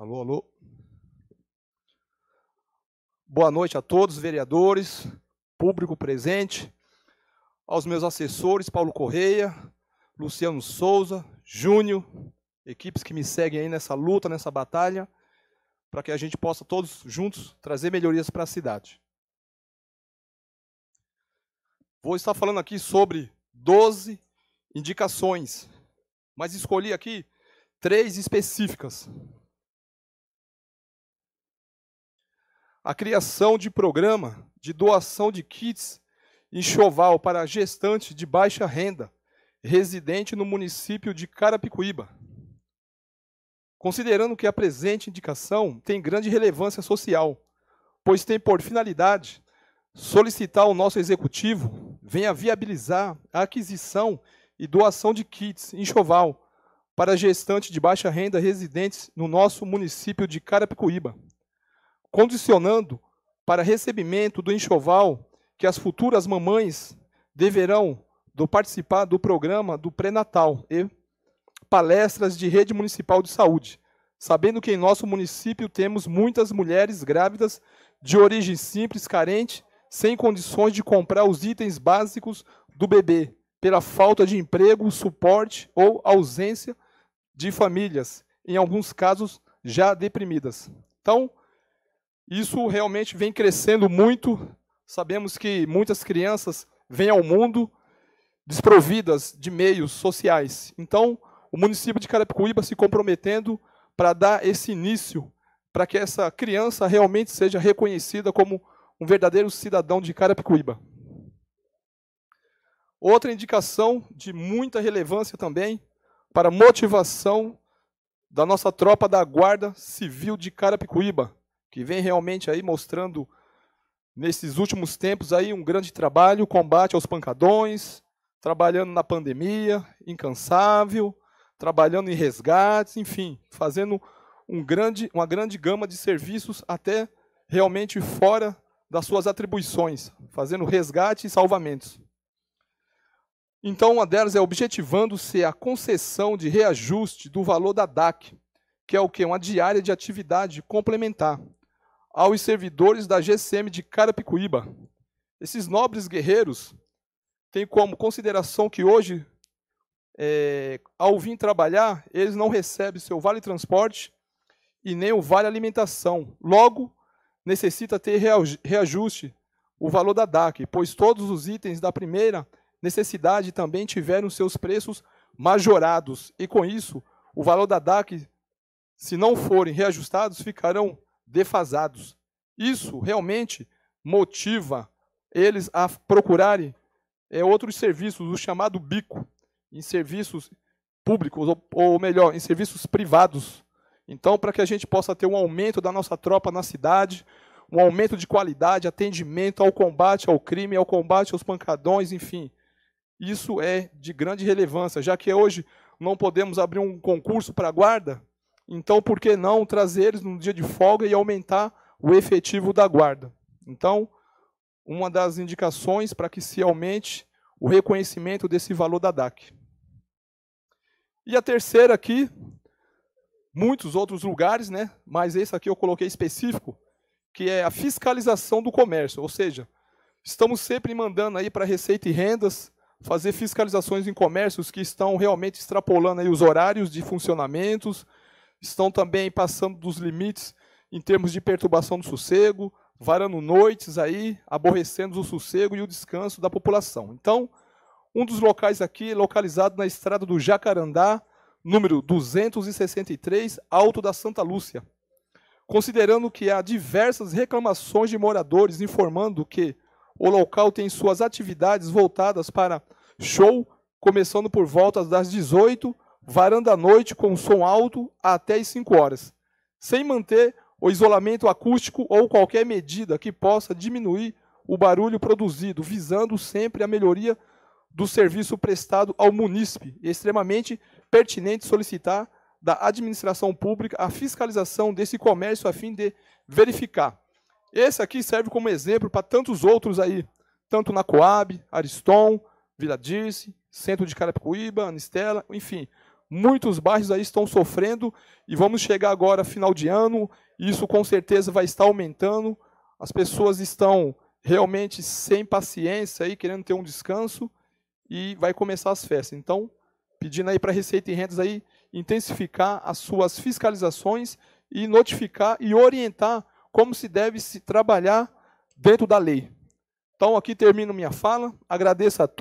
Alô, alô. Boa noite a todos, vereadores, público presente, aos meus assessores, Paulo Correia, Luciano Souza, Júnior, equipes que me seguem aí nessa luta, nessa batalha, para que a gente possa todos juntos trazer melhorias para a cidade. Vou estar falando aqui sobre 12 indicações, mas escolhi aqui três específicas a criação de programa de doação de kits enxoval para gestante de baixa renda residente no município de Carapicuíba. Considerando que a presente indicação tem grande relevância social, pois tem por finalidade solicitar ao nosso executivo venha viabilizar a aquisição e doação de kits enxoval para gestantes de baixa renda residentes no nosso município de Carapicuíba condicionando para recebimento do enxoval que as futuras mamães deverão do participar do programa do pré-natal e palestras de rede municipal de saúde, sabendo que em nosso município temos muitas mulheres grávidas de origem simples, carente, sem condições de comprar os itens básicos do bebê, pela falta de emprego, suporte ou ausência de famílias, em alguns casos já deprimidas. Então, isso realmente vem crescendo muito. Sabemos que muitas crianças vêm ao mundo desprovidas de meios sociais. Então, o município de Carapicuíba se comprometendo para dar esse início, para que essa criança realmente seja reconhecida como um verdadeiro cidadão de Carapicuíba. Outra indicação de muita relevância também para motivação da nossa tropa da Guarda Civil de Carapicuíba, que vem realmente aí mostrando nesses últimos tempos aí um grande trabalho, combate aos pancadões, trabalhando na pandemia, incansável, trabalhando em resgates, enfim, fazendo um grande, uma grande gama de serviços até realmente fora das suas atribuições, fazendo resgate e salvamentos. Então, uma delas é objetivando-se a concessão de reajuste do valor da DAC, que é o que? Uma diária de atividade complementar, aos servidores da GCM de Carapicuíba. Esses nobres guerreiros têm como consideração que hoje, é, ao vir trabalhar, eles não recebem seu vale transporte e nem o vale alimentação. Logo, necessita ter reajuste o valor da DAC, pois todos os itens da primeira necessidade também tiveram seus preços majorados, e com isso, o valor da DAC, se não forem reajustados, ficarão defasados. Isso realmente motiva eles a procurarem é, outros serviços, o chamado bico, em serviços públicos, ou, ou melhor, em serviços privados. Então, para que a gente possa ter um aumento da nossa tropa na cidade, um aumento de qualidade, atendimento ao combate ao crime, ao combate aos pancadões, enfim. Isso é de grande relevância, já que hoje não podemos abrir um concurso para a guarda, então, por que não trazer eles num dia de folga e aumentar o efetivo da guarda? Então, uma das indicações para que se aumente o reconhecimento desse valor da DAC. E a terceira aqui, muitos outros lugares, né? mas esse aqui eu coloquei específico, que é a fiscalização do comércio, ou seja, estamos sempre mandando aí para Receita e Rendas fazer fiscalizações em comércios que estão realmente extrapolando aí os horários de funcionamentos, estão também passando dos limites em termos de perturbação do sossego, varando noites aí, aborrecendo o sossego e o descanso da população. Então, um dos locais aqui, é localizado na estrada do Jacarandá, número 263, Alto da Santa Lúcia. Considerando que há diversas reclamações de moradores informando que o local tem suas atividades voltadas para show, começando por volta das 18 varanda à noite com som alto até as 5 horas, sem manter o isolamento acústico ou qualquer medida que possa diminuir o barulho produzido, visando sempre a melhoria do serviço prestado ao munícipe. É extremamente pertinente solicitar da administração pública a fiscalização desse comércio a fim de verificar. Esse aqui serve como exemplo para tantos outros aí, tanto na Coab, Ariston, Vila Dirce, Centro de Carapicuíba, Anistela, enfim. Muitos bairros aí estão sofrendo e vamos chegar agora final de ano, e isso com certeza vai estar aumentando. As pessoas estão realmente sem paciência aí, querendo ter um descanso e vai começar as festas. Então, pedindo aí para a Receita e Rendas aí intensificar as suas fiscalizações e notificar e orientar como se deve se trabalhar dentro da lei. Então, aqui termino minha fala. Agradeço a todos.